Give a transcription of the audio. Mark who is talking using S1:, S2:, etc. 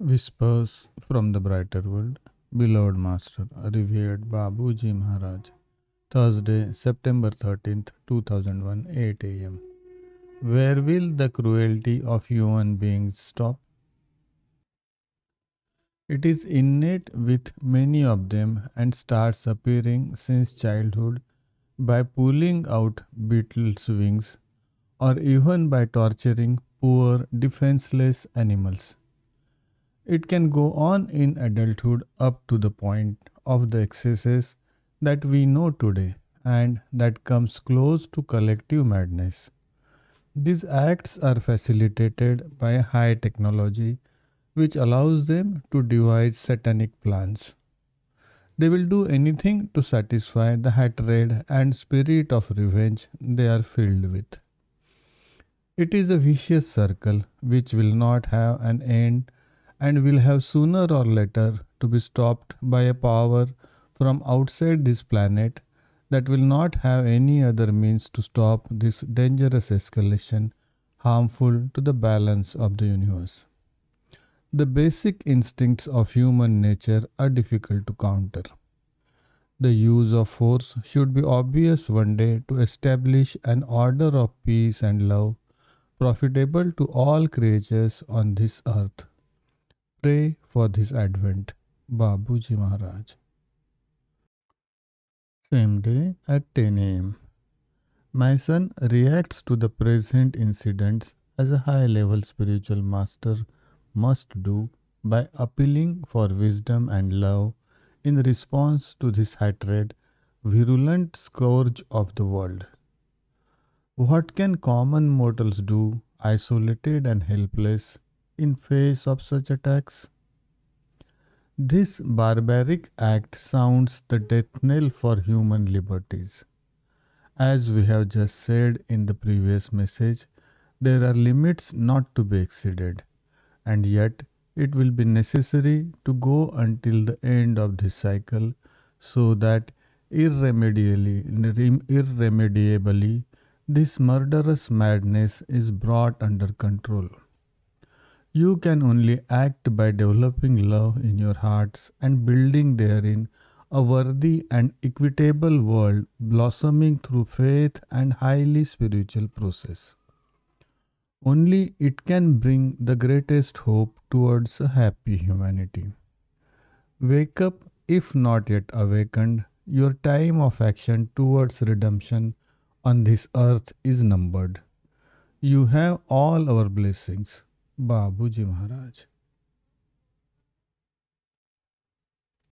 S1: Whispers from the Brighter World Beloved Master, revered Babuji Maharaj. Thursday, September 13th, 2001, 8 am. Where will the cruelty of human beings stop? It is innate with many of them and starts appearing since childhood by pulling out beetles' wings or even by torturing poor defenseless animals it can go on in adulthood up to the point of the excesses that we know today and that comes close to collective madness. These acts are facilitated by high technology which allows them to devise satanic plans. They will do anything to satisfy the hatred and spirit of revenge they are filled with. It is a vicious circle which will not have an end and will have sooner or later to be stopped by a power from outside this planet that will not have any other means to stop this dangerous escalation harmful to the balance of the universe. The basic instincts of human nature are difficult to counter. The use of force should be obvious one day to establish an order of peace and love profitable to all creatures on this earth. Pray for this advent, Babuji Maharaj. Same day at 10 am. My son reacts to the present incidents as a high level spiritual master must do by appealing for wisdom and love in response to this hatred, virulent scourge of the world. What can common mortals do, isolated and helpless, in face of such attacks. This barbaric act sounds the death knell for human liberties. As we have just said in the previous message, there are limits not to be exceeded, and yet it will be necessary to go until the end of this cycle so that irremediably, irremediably this murderous madness is brought under control. You can only act by developing love in your hearts and building therein a worthy and equitable world blossoming through faith and highly spiritual process. Only it can bring the greatest hope towards a happy humanity. Wake up, if not yet awakened, your time of action towards redemption on this earth is numbered. You have all our blessings. बाबूजी महाराज